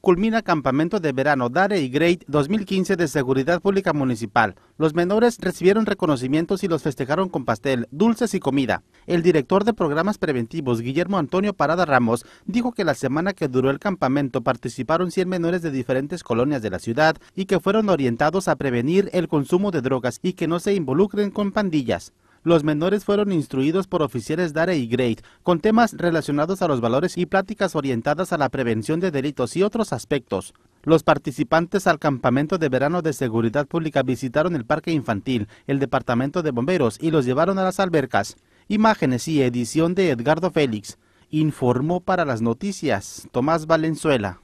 culmina Campamento de Verano Dare y Great 2015 de Seguridad Pública Municipal. Los menores recibieron reconocimientos y los festejaron con pastel, dulces y comida. El director de programas preventivos, Guillermo Antonio Parada Ramos, dijo que la semana que duró el campamento participaron 100 menores de diferentes colonias de la ciudad y que fueron orientados a prevenir el consumo de drogas y que no se involucren con pandillas. Los menores fueron instruidos por oficiales DARE y Great con temas relacionados a los valores y pláticas orientadas a la prevención de delitos y otros aspectos. Los participantes al campamento de verano de seguridad pública visitaron el parque infantil, el departamento de bomberos y los llevaron a las albercas. Imágenes y edición de Edgardo Félix. Informó para las noticias Tomás Valenzuela.